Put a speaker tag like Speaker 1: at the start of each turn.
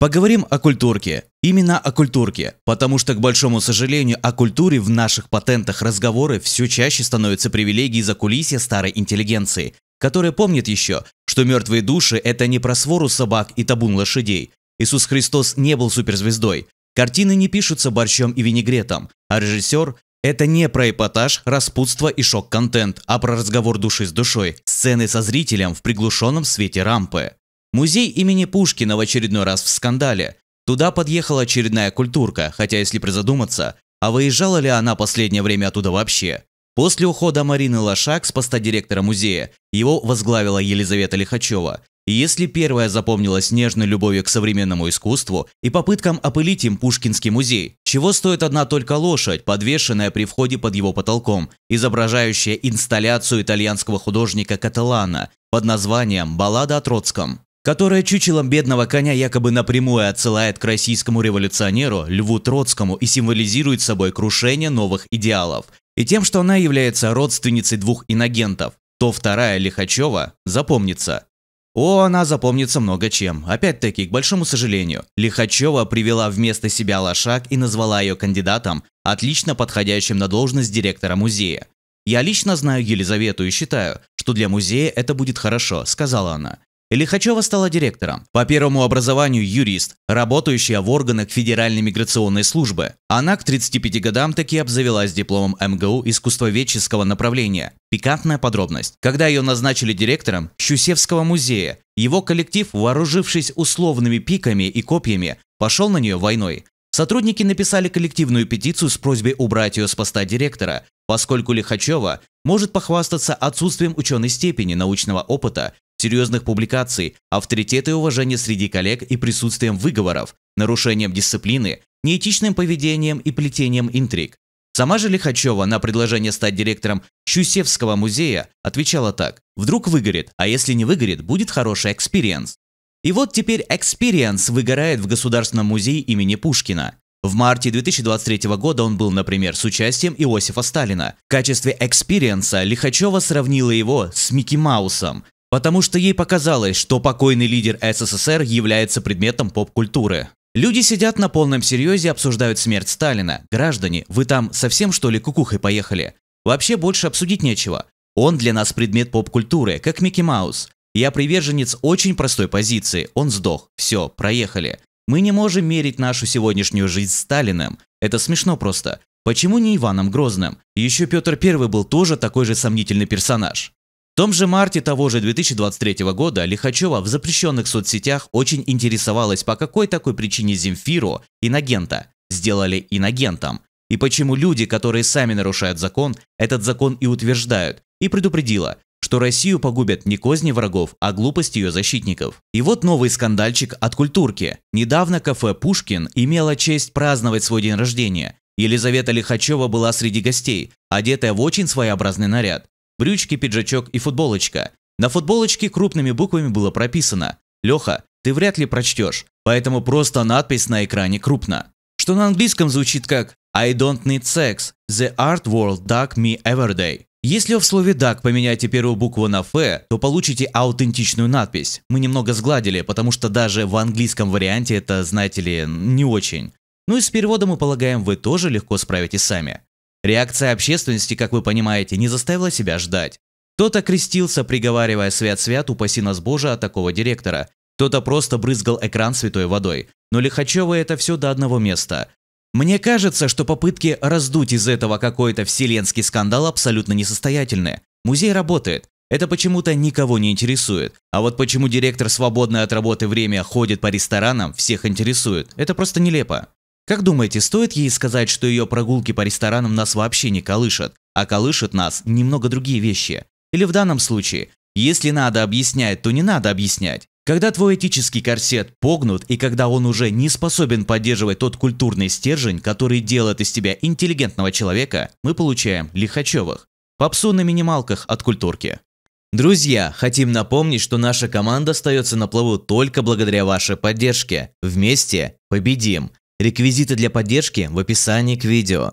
Speaker 1: Поговорим о культурке. Именно о культурке, потому что, к большому сожалению, о культуре в наших патентах разговоры все чаще становятся привилегией за кулисья старой интеллигенции, которая помнит еще, что мертвые души – это не про свору собак и табун лошадей. Иисус Христос не был суперзвездой. Картины не пишутся борщом и винегретом, а режиссер – это не про эпатаж, распутство и шок-контент, а про разговор души с душой, сцены со зрителем в приглушенном свете рампы. Музей имени Пушкина в очередной раз в скандале. Туда подъехала очередная культурка, хотя если призадуматься, а выезжала ли она последнее время оттуда вообще? После ухода Марины Лошак с поста директора музея его возглавила Елизавета Лихачева. И если первая запомнилась нежной любовью к современному искусству и попыткам опылить им Пушкинский музей, чего стоит одна только лошадь, подвешенная при входе под его потолком, изображающая инсталляцию итальянского художника Каталана под названием «Баллада о Троцком» которая чучелом бедного коня якобы напрямую отсылает к российскому революционеру Льву Троцкому и символизирует собой крушение новых идеалов, и тем, что она является родственницей двух инагентов, то вторая Лихачева запомнится. О, она запомнится много чем. Опять-таки, к большому сожалению, Лихачева привела вместо себя лошак и назвала ее кандидатом, отлично подходящим на должность директора музея. «Я лично знаю Елизавету и считаю, что для музея это будет хорошо», – сказала она. Лихачева стала директором. По первому образованию юрист, работающая в органах Федеральной миграционной службы. Она к 35 годам таки обзавелась дипломом МГУ искусствоведческого направления. Пикантная подробность. Когда ее назначили директором Щусевского музея, его коллектив, вооружившись условными пиками и копьями, пошел на нее войной. Сотрудники написали коллективную петицию с просьбой убрать ее с поста директора, поскольку Лихачева может похвастаться отсутствием ученой степени, научного опыта серьезных публикаций, авторитета и уважение среди коллег и присутствием выговоров, нарушением дисциплины, неэтичным поведением и плетением интриг. Сама же Лихачева на предложение стать директором Чусевского музея отвечала так. «Вдруг выгорит, а если не выгорит, будет хороший экспириенс». И вот теперь экспириенс выгорает в Государственном музее имени Пушкина. В марте 2023 года он был, например, с участием Иосифа Сталина. В качестве экспириенса Лихачева сравнила его с Микки Маусом, Потому что ей показалось, что покойный лидер СССР является предметом поп-культуры. Люди сидят на полном серьезе и обсуждают смерть Сталина. Граждане, вы там совсем что ли кукухой поехали? Вообще больше обсудить нечего. Он для нас предмет поп-культуры, как Микки Маус. Я приверженец очень простой позиции. Он сдох. Все, проехали. Мы не можем мерить нашу сегодняшнюю жизнь Сталиным. Это смешно просто. Почему не Иваном Грозным? Еще Петр Первый был тоже такой же сомнительный персонаж том же марте того же 2023 года Лихачева в запрещенных соцсетях очень интересовалась, по какой такой причине Земфиру, иногента сделали иногентом и почему люди, которые сами нарушают закон, этот закон и утверждают, и предупредила, что Россию погубят не козни врагов, а глупость ее защитников. И вот новый скандальчик от культурки. Недавно кафе «Пушкин» имело честь праздновать свой день рождения. Елизавета Лихачева была среди гостей, одетая в очень своеобразный наряд брючки, пиджачок и футболочка. На футболочке крупными буквами было прописано «Леха, ты вряд ли прочтешь, поэтому просто надпись на экране крупно». Что на английском звучит как «I don't need sex, the art world duck me every day». Если в слове «duck» поменяете первую букву на «ф», то получите аутентичную надпись. Мы немного сгладили, потому что даже в английском варианте это, знаете ли, не очень. Ну и с переводом, мы полагаем, вы тоже легко справитесь сами. Реакция общественности, как вы понимаете, не заставила себя ждать. Кто-то крестился, приговаривая «свят-свят, упаси нас Боже» от такого директора. Кто-то просто брызгал экран святой водой. Но Лихачева это все до одного места. Мне кажется, что попытки раздуть из этого какой-то вселенский скандал абсолютно несостоятельны. Музей работает. Это почему-то никого не интересует. А вот почему директор свободное от работы время ходит по ресторанам, всех интересует. Это просто нелепо. Как думаете, стоит ей сказать, что ее прогулки по ресторанам нас вообще не колышат, а колышат нас немного другие вещи? Или в данном случае, если надо объяснять, то не надо объяснять. Когда твой этический корсет погнут и когда он уже не способен поддерживать тот культурный стержень, который делает из тебя интеллигентного человека, мы получаем Лихачевых. Попсу на минималках от культурки. Друзья, хотим напомнить, что наша команда остается на плаву только благодаря вашей поддержке. Вместе победим! Реквизиты для поддержки в описании к видео.